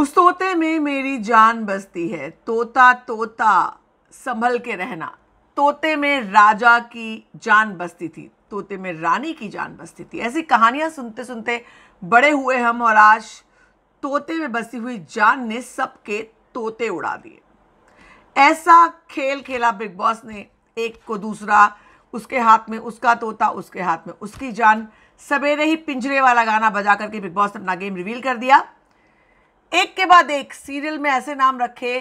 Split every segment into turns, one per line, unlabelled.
उस तोते में मेरी जान बसती है तोता तोता संभल के रहना तोते में राजा की जान बसती थी तोते में रानी की जान बसती थी ऐसी कहानियाँ सुनते सुनते बड़े हुए हम और आज तोते में बसी हुई जान ने सबके तोते उड़ा दिए ऐसा खेल खेला बिग बॉस ने एक को दूसरा उसके हाथ में उसका तोता उसके हाथ में उसकी जान सवेरे ही पिंजरे वाला गाना बजा करके बिग बॉस ने अपना गेम रिवील कर दिया एक के बाद एक सीरियल में ऐसे नाम रखे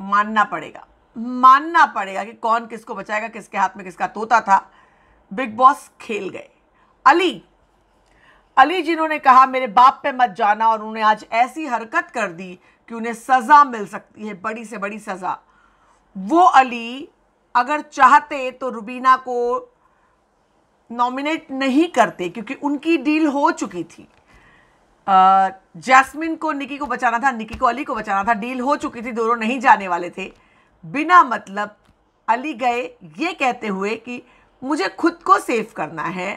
मानना पड़ेगा मानना पड़ेगा कि कौन किसको बचाएगा किसके हाथ में किसका तोता था बिग बॉस खेल गए अली अली जिन्होंने कहा मेरे बाप पे मत जाना और उन्होंने आज ऐसी हरकत कर दी कि उन्हें सज़ा मिल सकती है बड़ी से बड़ी सज़ा वो अली अगर चाहते तो रुबीना को नॉमिनेट नहीं करते क्योंकि उनकी डील हो चुकी थी जैस्मिन को निकी को बचाना था निकी को अली को बचाना था डील हो चुकी थी दोनों नहीं जाने वाले थे बिना मतलब अली गए ये कहते हुए कि मुझे खुद को सेव करना है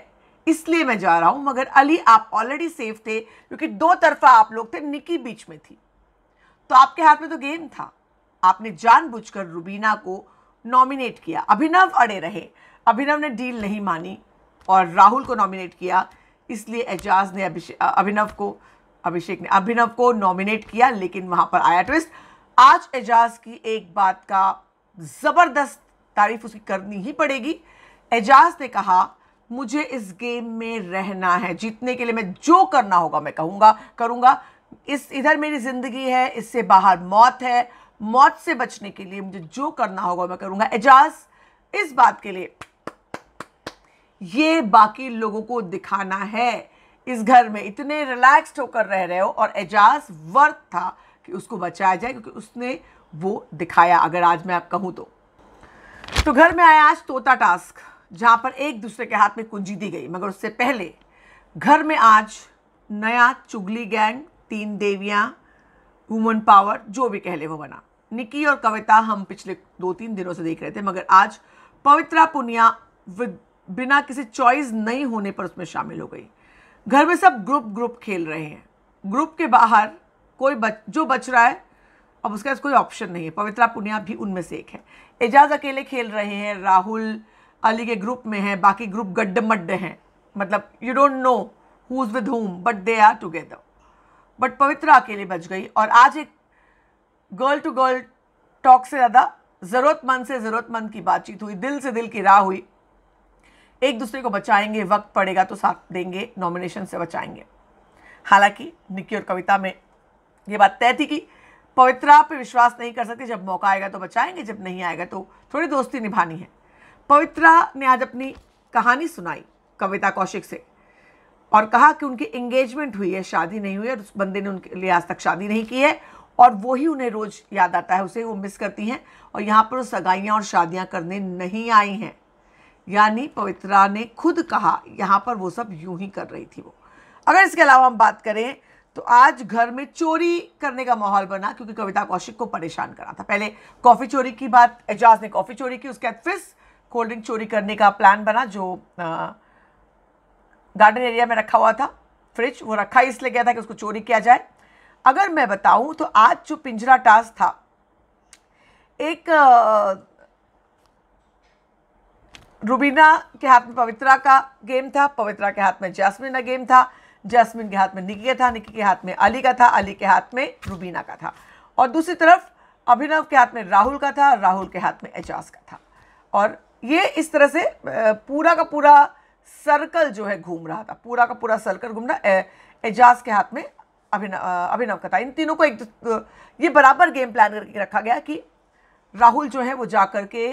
इसलिए मैं जा रहा हूँ मगर अली आप ऑलरेडी सेफ थे क्योंकि दो तरफा आप लोग थे निकी बीच में थी तो आपके हाथ में तो गेम था आपने जानबूझकर रुबीना को नॉमिनेट किया अभिनव अड़े रहे अभिनव ने डील नहीं मानी और राहुल को नॉमिनेट किया इसलिए एजाज ने अभिनव को अभिषेक ने अभिनव को नॉमिनेट किया लेकिन वहाँ पर आया ट्विस्ट आज एजाज की एक बात का ज़बरदस्त तारीफ उसकी करनी ही पड़ेगी एजाज ने कहा मुझे इस गेम में रहना है जीतने के लिए मैं जो करना होगा मैं कहूँगा करूँगा इस इधर मेरी ज़िंदगी है इससे बाहर मौत है मौत से बचने के लिए मुझे जो करना होगा मैं करूँगा एजाज इस बात के लिए ये बाकी लोगों को दिखाना है इस घर में इतने रिलैक्स्ड होकर रह रहे हो और एजाज वर्थ था कि उसको बचाया जाए क्योंकि उसने वो दिखाया अगर आज मैं आप कहूँ तो तो घर में आया आज तोता टास्क जहाँ पर एक दूसरे के हाथ में कुंजी दी गई मगर उससे पहले घर में आज नया चुगली गैंग तीन देवियाँ वुमन पावर जो भी कह ले वो बना निकी और कविता हम पिछले दो तीन दिनों से देख रहे थे मगर आज पवित्रा पुनिया विद बिना किसी चॉइस नहीं होने पर उसमें शामिल हो गई घर में सब ग्रुप ग्रुप खेल रहे हैं ग्रुप के बाहर कोई बच जो बच रहा है अब उसके पास कोई ऑप्शन नहीं है पवित्रा पुनिया भी उनमें से एक है एजाज अकेले खेल रहे हैं राहुल अली के ग्रुप में है बाकी ग्रुप गड्ड मड्ड हैं मतलब you don't know who is with home but they are together but Pavitra अकेले बच गई और आज एक गर्ल टू गर्ल टॉक से ज़्यादा ज़रूरतमंद से ज़रूरतमंद की बातचीत हुई दिल से दिल की राह हुई एक दूसरे को बचाएंगे वक्त पड़ेगा तो साथ देंगे नॉमिनेशन से बचाएंगे हालांकि निक्की और कविता में ये बात तय थी कि पवित्रा पे विश्वास नहीं कर सकती जब मौका आएगा तो बचाएंगे जब नहीं आएगा तो थोड़ी दोस्ती निभानी है पवित्रा ने आज अपनी कहानी सुनाई कविता कौशिक से और कहा कि उनकी एंगेजमेंट हुई है शादी नहीं हुई है और उस बंदे ने उनके लिए आज तक शादी नहीं की है और वो ही उन्हें रोज़ याद आता है उसे वो मिस करती हैं और यहाँ पर वो सगाइयाँ और शादियाँ करने नहीं आई हैं यानी पवित्रा ने खुद कहा यहाँ पर वो सब यूं ही कर रही थी वो अगर इसके अलावा हम बात करें तो आज घर में चोरी करने का माहौल बना क्योंकि कविता कौशिक को परेशान करा था पहले कॉफ़ी चोरी की बात एजाज ने कॉफ़ी चोरी की उसके बाद फिर कोल्ड ड्रिंक चोरी करने का प्लान बना जो गार्डन एरिया में रखा हुआ था फ्रिज वो रखा इसलिए गया था कि उसको चोरी किया जाए अगर मैं बताऊं तो आज जो पिंजरा टास्क था एक रूबीना के हाथ में पवित्रा का गेम था पवित्रा के हाथ में जैस्मिन का गेम था जैस्मिन के हाथ में निकी का था निकी के हाथ में अली का था अली के हाथ में रूबीना का था और दूसरी तरफ अभिनव के हाथ में राहुल का था राहुल के हाथ में एजाज का था और ये इस तरह से पूरा का पूरा सर्कल जो है घूम रहा था पूरा का पूरा सर्कल घूम रहा एजाज के हाथ में अभिनव अभिनव का था इन तीनों को एक ये बराबर गेम प्लान करके रखा गया कि राहुल जो है वो जा कर के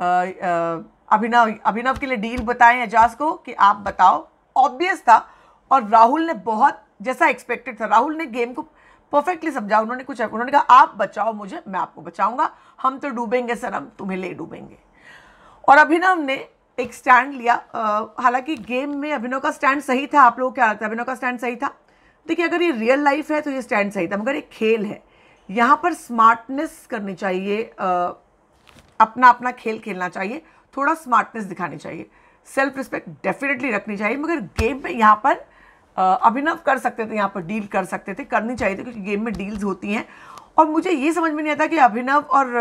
आ, आ, अभिनव अभिनव के लिए डील बताएं एजाज को कि आप बताओ ऑब्वियस था और राहुल ने बहुत जैसा एक्सपेक्टेड था राहुल ने गेम को परफेक्टली समझा उन्होंने कुछ उन्होंने कहा आप बचाओ मुझे मैं आपको बचाऊंगा हम तो डूबेंगे सर हम तुम्हें ले डूबेंगे और अभिनव ने एक स्टैंड लिया हालांकि गेम में अभिनव का स्टैंड सही था आप लोगों को क्या लगता है अभिनव का स्टैंड सही था देखिए अगर ये रियल लाइफ है तो ये स्टैंड सही था मगर एक खेल है यहाँ पर स्मार्टनेस करनी चाहिए आ, अपना अपना खेल खेलना चाहिए थोड़ा स्मार्टनेस दिखानी चाहिए सेल्फ रिस्पेक्ट डेफिनेटली रखनी चाहिए मगर गेम में यहाँ पर अभिनव कर सकते थे यहाँ पर डील कर सकते थे करनी चाहिए थी क्योंकि गेम में डील्स होती हैं और मुझे ये समझ में नहीं आता कि अभिनव और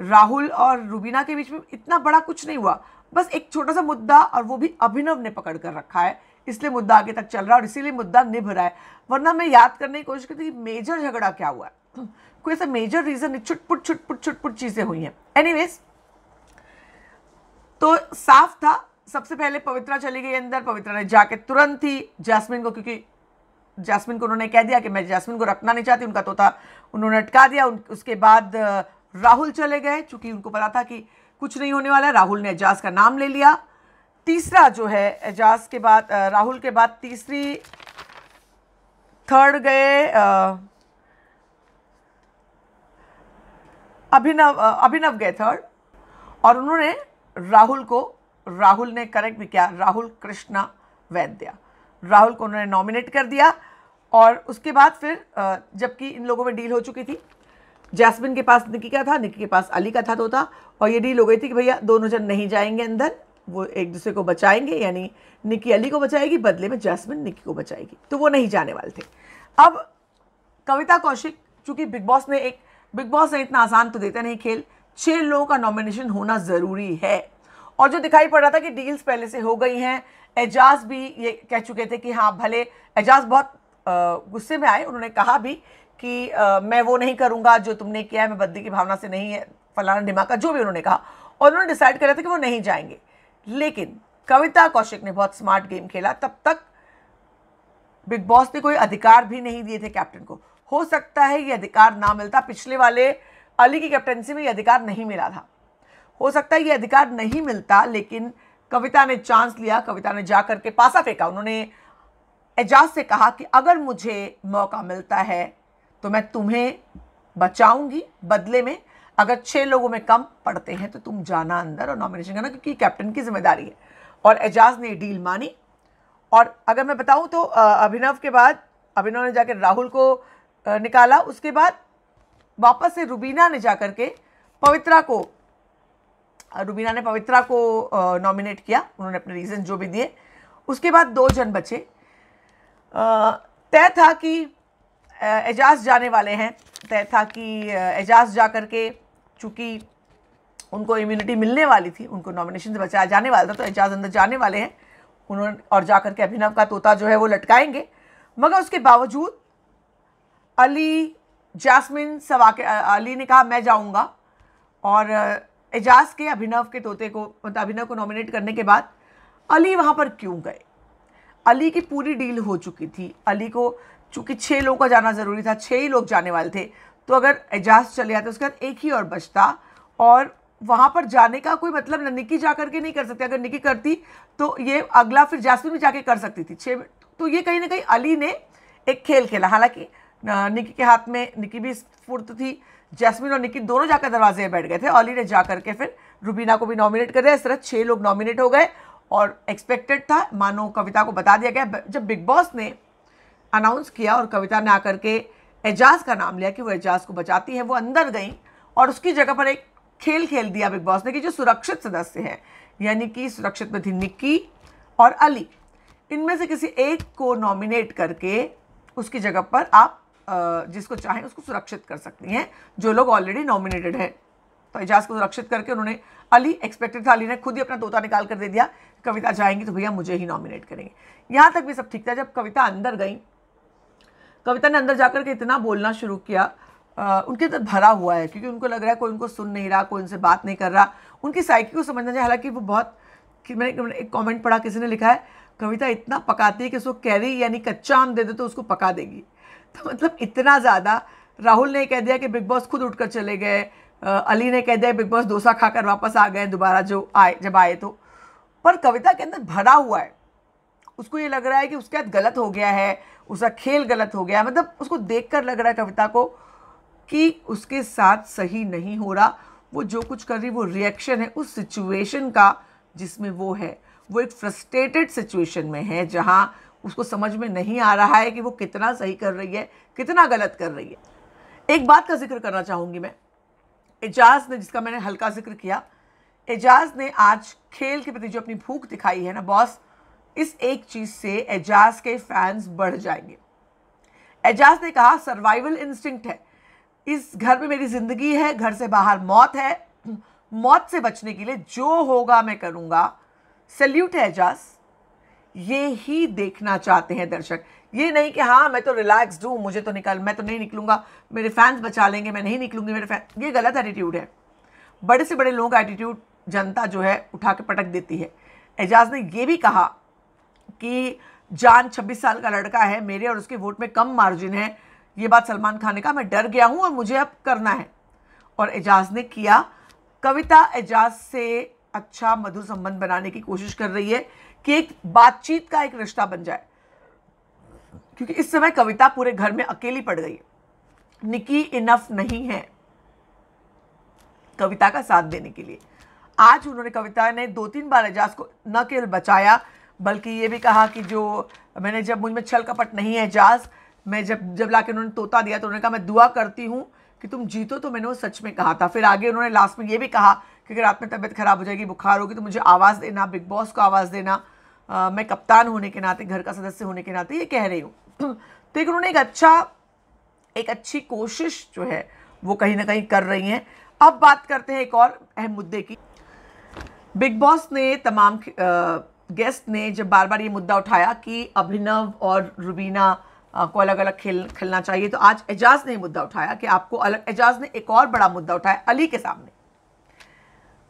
राहुल और रूबीना के बीच में इतना बड़ा कुछ नहीं हुआ बस एक छोटा सा मुद्दा और वो भी अभिनव ने पकड़ कर रखा है इसलिए मुद्दा आगे तक चल रहा है और इसीलिए मुद्दा निभ रहा है वरना मैं याद करने की कोशिश करती कि मेजर झगड़ा क्या हुआ है कोई ऐसा मेजर रीज़न छुटपुट छुटपुट छुटपुट चीज़ें हुई हैं एनीवेज तो साफ था सबसे पहले पवित्रा चली गई अंदर पवित्रा ने जाके तुरंत ही जैस्मिन को क्योंकि जैस्मिन को उन्होंने कह दिया कि मैं जैस्मिन को रखना नहीं चाहती उनका तोता उन्होंने अटका दिया उन, उसके बाद राहुल चले गए चूंकि उनको पता था कि कुछ नहीं होने वाला राहुल ने एजाज का नाम ले लिया तीसरा जो है एजाज के बाद राहुल के बाद तीसरी थर्ड गए अभिनव अभिनव गए थर्ड और उन्होंने राहुल को राहुल ने करेक्ट भी किया राहुल कृष्णा वैद्या राहुल को उन्होंने नॉमिनेट कर दिया और उसके बाद फिर जबकि इन लोगों में डील हो चुकी थी जैस्मिन के पास निकी का था निकी के पास अली का था तो था और ये डील हो गई थी कि भैया दोनों जन नहीं जाएंगे अंदर वो एक दूसरे को बचाएंगे यानी निकी अली को बचाएगी बदले में जैस्मिन निकी को बचाएगी तो वो नहीं जाने वाले थे अब कविता कौशिक चूँकि बिग बॉस ने एक बिग बॉस ने इतना आसान तो देता नहीं खेल छः लोगों का नॉमिनेशन होना ज़रूरी है और जो दिखाई पड़ रहा था कि डील्स पहले से हो गई हैं एजाज भी ये कह चुके थे कि हाँ भले एजाज बहुत गुस्से में आए उन्होंने कहा भी कि आ, मैं वो नहीं करूँगा जो तुमने किया है मैं बद्दी की भावना से नहीं है फलाना ढिमाका जो भी उन्होंने कहा और उन्होंने डिसाइड करा था कि वो नहीं जाएंगे लेकिन कविता कौशिक ने बहुत स्मार्ट गेम खेला तब तक बिग बॉस ने कोई अधिकार भी नहीं दिए थे कैप्टन को हो सकता है ये अधिकार ना मिलता पिछले वाले अली की कैप्टनसी में ये अधिकार नहीं मिला था हो सकता है ये अधिकार नहीं मिलता लेकिन कविता ने चांस लिया कविता ने जा के पासा फेंका उन्होंने एजाज से कहा कि अगर मुझे मौका मिलता है तो मैं तुम्हें बचाऊंगी बदले में अगर छः लोगों में कम पड़ते हैं तो तुम जाना अंदर और नॉमिनेशन करना क्योंकि कैप्टन की जिम्मेदारी है और एजाज ने डील मानी और अगर मैं बताऊं तो अभिनव के बाद अभिनव ने जाकर राहुल को निकाला उसके बाद वापस से रुबीना ने जा करके पवित्रा को रुबीना ने पवित्रा को नॉमिनेट किया उन्होंने अपने रीज़न जो भी दिए उसके बाद दो जन बचे तय था कि एजाज जाने वाले हैं तय था कि एजाज जा कर के चूँकि उनको इम्यूनिटी मिलने वाली थी उनको नॉमिनेशन से बचाया जाने वाला था तो एजाज अंदर जाने वाले हैं उन्होंने और जा कर के अभिनव का तोता जो है वो लटकाएंगे मगर उसके बावजूद अली जासमिन के अली ने कहा मैं जाऊंगा और एजाज के अभिनव के तोते को मतलब अभिनव को नॉमिनेट करने के बाद अली वहाँ पर क्यों गए अली की पूरी डील हो चुकी थी अली को चूँकि छः लोगों का जाना ज़रूरी था छः ही लोग जाने वाले थे तो अगर एजाज चले जाते उसके बाद एक ही और बचता और वहाँ पर जाने का कोई मतलब निकी जा करके नहीं कर सकती अगर निकी करती तो ये अगला फिर जासमिन भी जाके कर सकती थी छः तो ये कहीं ना कहीं अली ने एक खेल खेला हालांकि निकी के हाथ में निकी भी स्फूर्त थी जैस्मिन और निकी दोनों जाकर दरवाजे में बैठ गए थे ऑली ने जा करके फिर रूबीना को भी नॉमिनेट कर दिया इस तरह छः लोग नॉमिनेट हो गए और एक्सपेक्टेड था मानो कविता को बता दिया गया जब बिग बॉस ने अनाउंस किया और कविता ने आकर के एजाज का नाम लिया कि वो एजाज को बचाती है वो अंदर गई और उसकी जगह पर एक खेल खेल दिया बिग बॉस ने कि जो सुरक्षित सदस्य हैं यानी कि सुरक्षित में थी निक्की और अली इनमें से किसी एक को नॉमिनेट करके उसकी जगह पर आप जिसको चाहें उसको सुरक्षित कर सकती हैं जो लोग ऑलरेडी नॉमिनेटेड हैं तो एजाज को सुरक्षित करके उन्होंने अली एक्सपेक्टेड था अली ने खुद ही अपना तोता निकाल कर दे दिया कविता जाएंगी तो भैया मुझे ही नॉमिनेट करेंगे यहाँ तक भी सब ठीक था जब कविता अंदर गई कविता ने अंदर जाकर के इतना बोलना शुरू किया आ, उनके अंदर भरा हुआ है क्योंकि उनको लग रहा है कोई उनको सुन नहीं रहा कोई उनसे बात नहीं कर रहा उनकी साइकी को समझना चाहिए हालांकि वो बहुत कि मैंने एक कमेंट पढ़ा किसी ने लिखा है कविता इतना पकाती है कि उसको कैरी यानी कच्चा आम दे दे तो उसको पका देगी तो मतलब इतना ज़्यादा राहुल ने कह दिया कि बिग बॉस खुद उठकर चले गए अली ने कह दिया बिग बॉस डोसा खाकर वापस आ गए दोबारा जो आए जब आए तो पर कविता के अंदर भरा हुआ है उसको ये लग रहा है कि उसके हाथ गलत हो गया है उसका खेल गलत हो गया है मतलब उसको देख कर लग रहा है कविता को कि उसके साथ सही नहीं हो रहा वो जो कुछ कर रही वो रिएक्शन है उस सिचुएशन का जिसमें वो है वो एक फ्रस्ट्रेटेड सिचुएशन में है जहाँ उसको समझ में नहीं आ रहा है कि वो कितना सही कर रही है कितना गलत कर रही है एक बात का जिक्र करना चाहूँगी मैं एजाज ने जिसका मैंने हल्का जिक्र किया एजाज ने आज खेल के प्रति जो अपनी भूख दिखाई है ना बॉस इस एक चीज़ से एजाज के फैंस बढ़ जाएंगे एजाज ने कहा सर्वाइवल इंस्टिंक्ट है इस घर में मेरी ज़िंदगी है घर से बाहर मौत है मौत से बचने के लिए जो होगा मैं करूँगा सल्यूट है एजाज ये ही देखना चाहते हैं दर्शक ये नहीं कि हाँ मैं तो रिलैक्स हूँ मुझे तो निकल मैं तो नहीं निकलूंगा मेरे फैंस बचा लेंगे मैं नहीं निकलूंगी मेरे फैन ये गलत एटीट्यूड है बड़े से बड़े लोगों का एटीट्यूड जनता जो है उठा के पटक देती है एजाज ने ये भी कहा कि जान 26 साल का लड़का है मेरे और उसके वोट में कम मार्जिन है ये बात सलमान खान ने कहा मैं डर गया हूँ और मुझे अब करना है और एजाज ने किया कविता एजाज से अच्छा मधुर संबंध बनाने की कोशिश कर रही है कि एक बातचीत का एक रिश्ता बन जाए क्योंकि इस समय कविता पूरे घर में अकेली पड़ गई है निकी इनफ नहीं है कविता का साथ देने के लिए आज उन्होंने कविता ने दो तीन बार एजाज को न केवल बचाया बल्कि ये भी कहा कि जो मैंने जब मुझ में छल कपट नहीं है एजाज मैं जब जब ला के उन्होंने तोता दिया तो उन्होंने कहा मैं दुआ करती हूँ कि तुम जीतो तो मैंने वो सच में कहा था फिर आगे उन्होंने लास्ट में ये भी कहा कि अगर रात में तबीयत खराब हो जाएगी बुखार होगी तो मुझे आवाज़ देना बिग बॉस को आवाज़ देना मैं कप्तान होने के नाते घर का सदस्य होने के नाते ये कह रही हूँ तो एक उन्होंने एक अच्छा एक अच्छी कोशिश जो है वो कहीं ना कहीं कर रही हैं अब बात करते हैं एक और अहम मुद्दे की बिग बॉस ने तमाम गेस्ट ने जब बार बार ये मुद्दा उठाया कि अभिनव और रुबीना को अलग अलग खेल खेलना चाहिए तो आज एजाज ने मुद्दा उठाया कि आपको अलग एजाज ने एक और बड़ा मुद्दा उठाया अली के सामने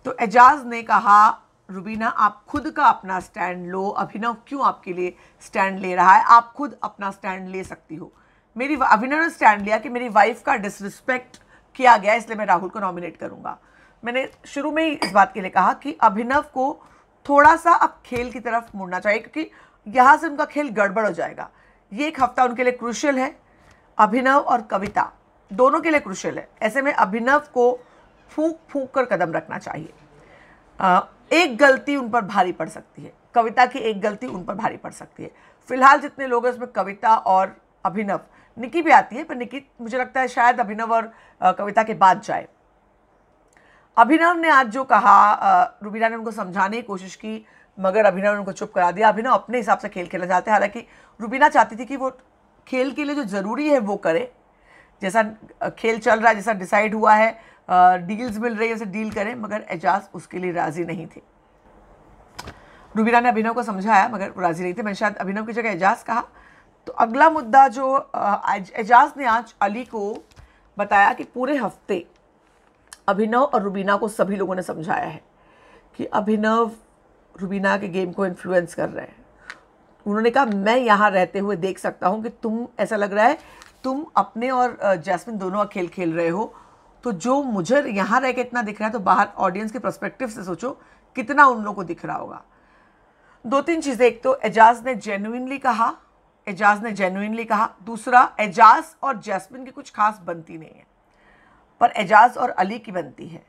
तो एजाज ने कहा रुबीना आप खुद का अपना स्टैंड लो अभिनव क्यों आपके लिए स्टैंड ले रहा है आप खुद अपना स्टैंड ले सकती हो मेरी अभिनव ने स्टैंड लिया कि मेरी वाइफ का डिसरिस्पेक्ट किया गया इसलिए मैं राहुल को नॉमिनेट करूंगा मैंने शुरू में ही इस बात के लिए कहा कि अभिनव को थोड़ा सा अब खेल की तरफ मुड़ना चाहिए क्योंकि यहाँ से उनका खेल गड़बड़ हो जाएगा ये एक हफ्ता उनके लिए क्रुशियल है अभिनव और कविता दोनों के लिए क्रुशियल है ऐसे में अभिनव को फूक फूक कर कदम रखना चाहिए एक गलती उन पर भारी पड़ सकती है कविता की एक गलती उन पर भारी पड़ सकती है फिलहाल जितने लोग हैं उसमें कविता और अभिनव निकी भी आती है पर निकी मुझे लगता है शायद अभिनव और कविता के बाद जाए अभिनव ने आज जो कहा रुबीना ने उनको समझाने की कोशिश की मगर अभिनव ने उनको चुप करा दिया अभिनव अपने हिसाब से खेल खेलना चाहते हैं हालांकि रुबीना चाहती थी कि वो खेल के लिए जो ज़रूरी है वो करे जैसा खेल चल रहा है जैसा डिसाइड हुआ है डील्स मिल रही है उसे डील करें मगर एजाज उसके लिए राज़ी नहीं थे रुबीरा ने अभिनव को समझाया मगर राज़ी नहीं थे मैंने शायद अभिनव की जगह एजाज कहा तो अगला मुद्दा जो एजाज ने आज अली को बताया कि पूरे हफ्ते अभिनव और रुबीना को सभी लोगों ने समझाया है कि अभिनव रुबीना के गेम को इन्फ्लुएंस कर रहे हैं उन्होंने कहा मैं यहाँ रहते हुए देख सकता हूँ कि तुम ऐसा लग रहा है तुम अपने और जैस्मिन दोनों खेल खेल रहे हो तो जो मुझे यहाँ रह के इतना दिख रहा है तो बाहर ऑडियंस के प्रस्पेक्टिव से सोचो कितना उन लोगों को दिख रहा होगा दो तीन चीज़ें एक तो एजाज ने जेनुइनली कहा एजाज ने जेनुइनली कहा दूसरा एजाज और जैस्मिन की कुछ खास बनती नहीं है पर एजाज और अली की बनती है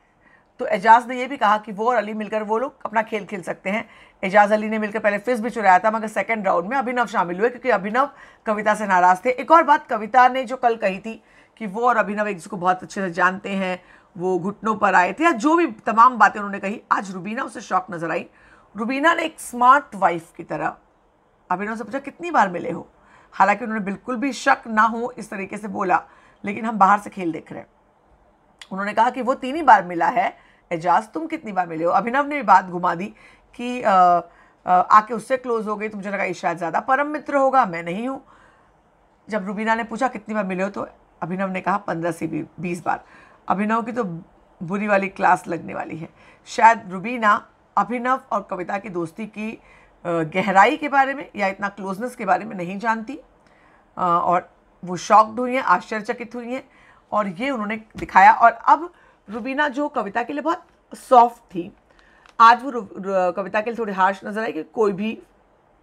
तो एजाज ने यह भी कहा कि वो और अली मिलकर वो लोग अपना खेल खेल सकते हैं एजाज अली ने मिलकर पहले फिस भी चुराया था मगर सेकंड राउंड में अभिनव शामिल हुए क्योंकि अभिनव कविता से नाराज थे एक और बात कविता ने जो कल कही थी कि वो और अभिनव एक को बहुत अच्छे से जानते हैं वो घुटनों पर आए थे या जो भी तमाम बातें उन्होंने कही आज रुबीना उसे शौक नज़र आई रुबीना ने एक स्मार्ट वाइफ की तरह अभिनव से पूछा कितनी बार मिले हो हालांकि उन्होंने बिल्कुल भी शक ना हो इस तरीके से बोला लेकिन हम बाहर से खेल देख रहे हैं उन्होंने कहा कि वो तीन ही बार मिला है एजाज तुम कितनी बार मिले हो अभिनव ने बात घुमा दी कि आ, आके उससे क्लोज हो गई तो मुझे लगा ये शायद ज़्यादा परम मित्र होगा मैं नहीं हूँ जब रुबीना ने पूछा कितनी बार मिले हो तो अभिनव ने कहा पंद्रह से बीस बार अभिनव की तो बुरी वाली क्लास लगने वाली है शायद रुबीना अभिनव और कविता की दोस्ती की गहराई के बारे में या इतना क्लोजनेस के बारे में नहीं जानती और वो शॉक्ड हुई हैं आश्चर्यचकित हुई हैं और ये उन्होंने दिखाया और अब रुबीना जो कविता के लिए बहुत सॉफ्ट थी आज वो कविता के लिए थोड़ी हार्श नज़र आई कि कोई भी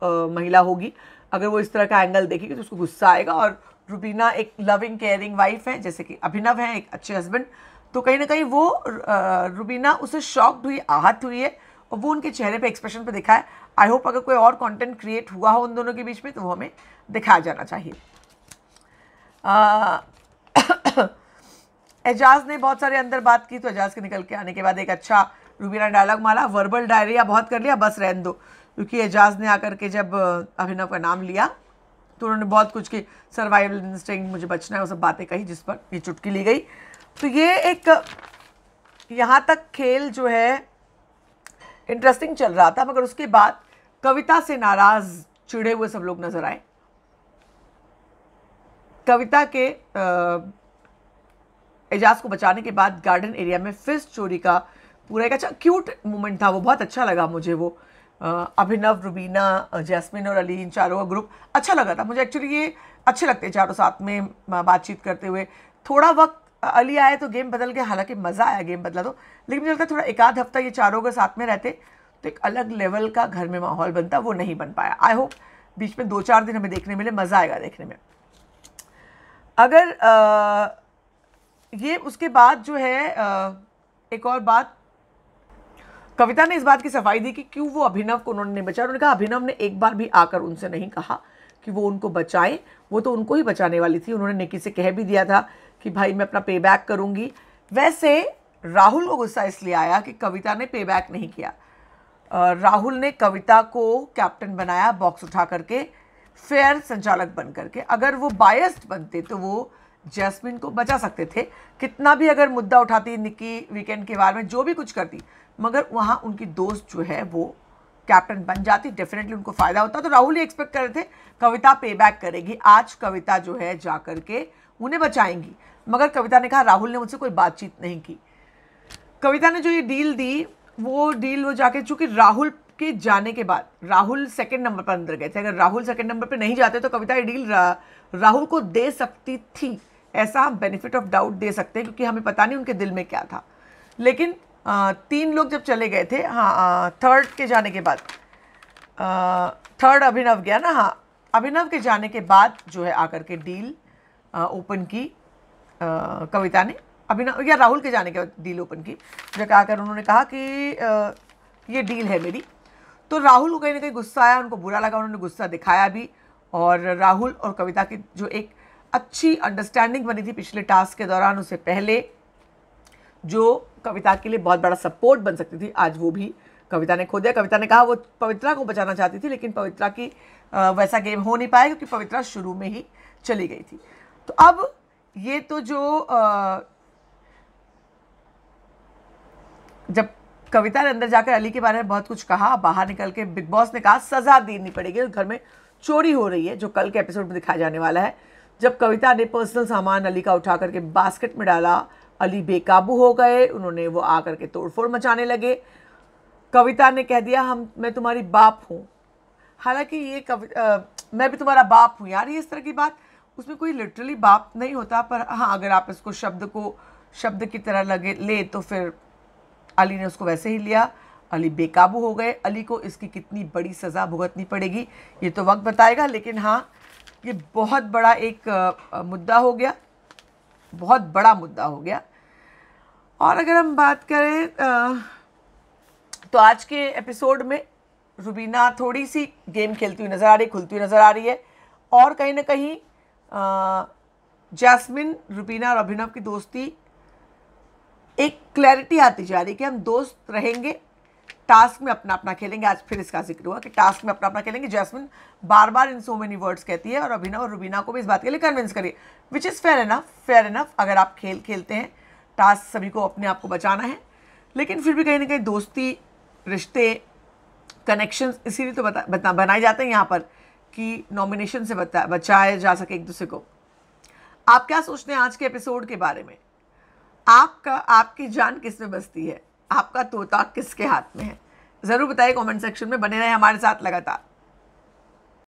आ, महिला होगी अगर वो इस तरह का एंगल देखेगी तो उसको गुस्सा आएगा और रुबीना एक लविंग केयरिंग वाइफ है जैसे कि अभिनव है एक अच्छे हस्बैंड तो कहीं ना कहीं वो रुबीना उसे शॉक्ड हुई आहत हुई है और वो उनके चेहरे पे एक्सप्रेशन पे दिखा है आई होप अगर कोई और कंटेंट क्रिएट हुआ हो उन दोनों के बीच में तो वो हमें दिखाया जाना चाहिए एजाज ने बहुत सारे अंदर बात की तो एजाज के निकल के आने के बाद एक अच्छा रूबीना डायलॉग मारा वर्बल डायरिया बहुत कर लिया बस रहन दो क्योंकि एजाज ने आकर के जब अभिनव का नाम लिया तो उन्होंने बहुत कुछ की सर्वाइवल इंस्टिंग मुझे बचना है वो सब बातें कही जिस पर ये चुटकी ली गई तो ये एक यहाँ तक खेल जो है इंटरेस्टिंग चल रहा था मगर उसके बाद कविता से नाराज़ चिड़े हुए सब लोग नज़र आए कविता के एजाज को बचाने के बाद गार्डन एरिया में फिश चोरी का पूरा एक अच्छा क्यूट मोमेंट था वो बहुत अच्छा लगा मुझे वो अभिनव रुबीना जैस्मिन और अली इन चारों का ग्रुप अच्छा लगा था मुझे एक्चुअली ये अच्छे लगते हैं चारों साथ में बातचीत करते हुए थोड़ा वक्त अली आए तो गेम बदल गया हालांकि मज़ा आया गेम बदला तो लेकिन मुझे लगता थोड़ा एक आध हफ्ता ये चारों अगर साथ में रहते तो एक अलग लेवल का घर में माहौल बनता वो नहीं बन पाया आई होप बीच में दो चार दिन हमें देखने मिले मज़ा आएगा देखने में अगर आ, ये उसके बाद जो है आ, एक और बात कविता ने इस बात की सफाई दी कि क्यों वो अभिनव को उन्होंने नहीं बचाया उन्होंने कहा अभिनव ने एक बार भी आकर उनसे नहीं कहा कि वो उनको बचाएं वो तो उनको ही बचाने वाली थी उन्होंने निकी से कह भी दिया था कि भाई मैं अपना पे बैक करूँगी वैसे राहुल को गुस्सा इसलिए आया कि कविता ने पे बैक नहीं किया राहुल ने कविता को कैप्टन बनाया बॉक्स उठा करके फेयर संचालक बन करके अगर वो बायस्ड बनते तो वो जैस्मिन को बचा सकते थे कितना भी अगर मुद्दा उठाती निकी वीकेंड के बारे में जो भी कुछ करती मगर वहाँ उनकी दोस्त जो है वो कैप्टन बन जाती डेफिनेटली उनको फ़ायदा होता तो राहुल ही एक्सपेक्ट कर रहे थे कविता पे बैक करेगी आज कविता जो है जा के उन्हें बचाएंगी मगर कविता ने कहा राहुल ने मुझसे कोई बातचीत नहीं की कविता ने जो ये डील दी वो डील वो जाके चूंकि राहुल के जाने के बाद राहुल सेकंड नंबर पर अंदर गए थे अगर राहुल सेकंड नंबर पर नहीं जाते तो कविता ये डील रा, राहुल को दे सकती थी ऐसा हम बेनिफिट ऑफ डाउट दे सकते हैं क्योंकि हमें पता नहीं उनके दिल में क्या था लेकिन आ, तीन लोग जब चले गए थे हाँ थर्ड के जाने के बाद आ, थर्ड अभिनव गया ना हाँ अभिनव के जाने के बाद जो है आकर के डील ओपन की आ, कविता ने अभिनव या राहुल के जाने के बाद डील ओपन की जब आकर उन्होंने कहा कि आ, ये डील है मेरी तो राहुल को कहीं ना कहीं गुस्सा आया उनको बुरा लगा उन्होंने गुस्सा दिखाया भी और राहुल और कविता की जो एक अच्छी अंडरस्टैंडिंग बनी थी पिछले टास्क के दौरान उससे पहले जो कविता के लिए बहुत बड़ा सपोर्ट बन सकती थी आज वो भी कविता ने खो दिया कविता ने कहा वो पवित्रा को बचाना चाहती थी लेकिन पवित्रा की वैसा गेम हो नहीं पाया क्योंकि पवित्रा शुरू में ही चली गई थी तो अब ये तो जो जब कविता ने अंदर जाकर अली के बारे में बहुत कुछ कहा बाहर निकल के बिग बॉस ने कहा सज़ा देनी पड़ेगी घर में चोरी हो रही है जो कल के एपिसोड में दिखाया जाने वाला है जब कविता ने पर्सनल सामान अली का उठा करके बास्केट में डाला अली बेकाबू हो गए उन्होंने वो आकर के तोड़फोड़ मचाने लगे कविता ने कह दिया हम मैं तुम्हारी बाप हूँ हालांकि ये कवि मैं भी तुम्हारा बाप हूँ यार ये इस तरह की बात उसमें कोई लिटरली बाप नहीं होता पर हाँ अगर आप इसको शब्द को शब्द की तरह लगे ले तो फिर अली ने उसको वैसे ही लिया अली बेकाबू हो गए अली को इसकी कितनी बड़ी सज़ा भुगतनी पड़ेगी ये तो वक्त बताएगा लेकिन हाँ ये बहुत बड़ा एक मुद्दा हो गया बहुत बड़ा मुद्दा हो गया और अगर हम बात करें तो आज के एपिसोड में रुबीना थोड़ी सी गेम खेलती हुई नज़र आ रही खुलती हुई नज़र आ रही है और कहीं ना कहीं जैस्मिन रुबीना और अभिनव की दोस्ती एक क्लैरिटी आती जा रही है कि हम दोस्त रहेंगे टास्क में अपना अपना खेलेंगे आज फिर इसका जिक्र हुआ कि टास्क में अपना अपना खेलेंगे जैसमिन बार बार इन सो मेनी वर्ड्स कहती है और अभिनव और रुबीना को भी इस बात के लिए कन्विंस करिए which is fair enough fair enough अगर आप खेल खेलते हैं टास्क सभी को अपने आप को बचाना है लेकिन फिर भी कहीं ना कहीं दोस्ती रिश्ते कनेक्शन इसीलिए तो बता, बता बनाए जाते हैं यहाँ पर कि नॉमिनेशन से बता बचाया जा सके एक दूसरे को आप क्या सोचते हैं आज के एपिसोड के बारे में आपका आपकी जान किस में बसती है आपका तोता किसके हाथ में है ज़रूर बताइए कमेंट सेक्शन में बने रहे हमारे साथ लगातार